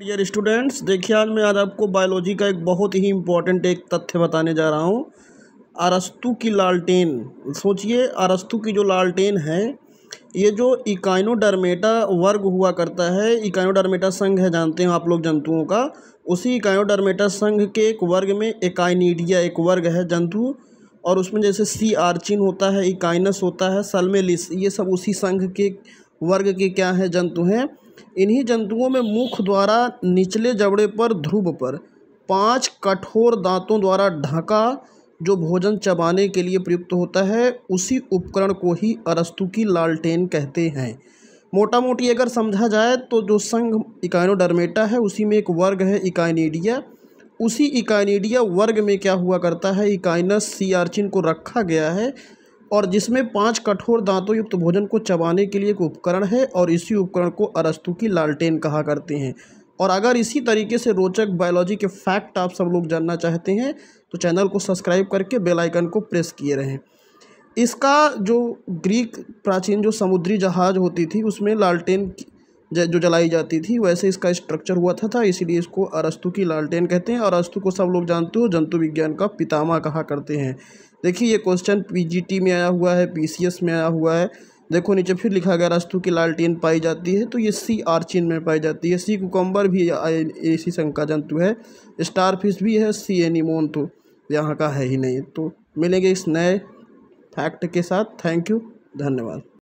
dear students देखिए आज मैं आज आपको बायोलॉजी का एक बहुत ही इम्पोर्टेंट एक तथ्य बताने जा रहा हूँ अरस्तु की लालटेन सोचिए अरस्तु की जो लालटेन है ये जो इकाइनोडर्मेटा वर्ग हुआ करता है इकाइनोडर्मेटा संघ है जानते हैं आप लोग जंतुओं का उसी इकाइनोडर्मेटा संघ के एक वर्ग में एकाइनीडिया एक वर्ग है जंतु और उसमें जैसे सी आर्चिन होता है इकाइनस होता है सलमेलिस ये सब उसी संघ के वर्ग के क्या है जंतु हैं इन्हीं जंतुओं में मुख द्वारा निचले जबड़े पर ध्रुव पर पांच कठोर दांतों द्वारा ढका जो भोजन चबाने के लिए प्रयुक्त होता है उसी उपकरण को ही अरस्तु की लालटेन कहते हैं मोटा मोटी अगर समझा जाए तो जो संघ इकाइनोडर्मेटा है उसी में एक वर्ग है इकाइनीडिया उसी इकाइनीडिया वर्ग में क्या हुआ करता है इकाइनस आर्चिन को रखा गया है और जिसमें पांच कठोर दांतों युक्त भोजन को चबाने के लिए एक उपकरण है और इसी उपकरण को अरस्तु की लालटेन कहा करते हैं और अगर इसी तरीके से रोचक बायोलॉजी के फैक्ट आप सब लोग जानना चाहते हैं तो चैनल को सब्सक्राइब करके बेल आइकन को प्रेस किए रहें इसका जो ग्रीक प्राचीन जो समुद्री जहाज़ होती थी उसमें लालटेन जो जलाई जाती थी वैसे इसका स्ट्रक्चर हुआ था था इसीलिए इसको अरस्तु की लालटेन कहते हैं अरस्तु को सब लोग जानते हो जंतु विज्ञान का पितामा कहा करते हैं देखिए ये क्वेश्चन पी में आया हुआ है पी में आया हुआ है देखो नीचे फिर लिखा गया रस्तु की लालटेन पाई जाती है तो ये सी आर्चिन में पाई जाती है सी कुकम्बर भी इसी संघ का जंतु है स्टार फिश भी है सी एनिमोन तो यहाँ का है ही नहीं तो मिलेंगे इस नए फैक्ट के साथ थैंक यू धन्यवाद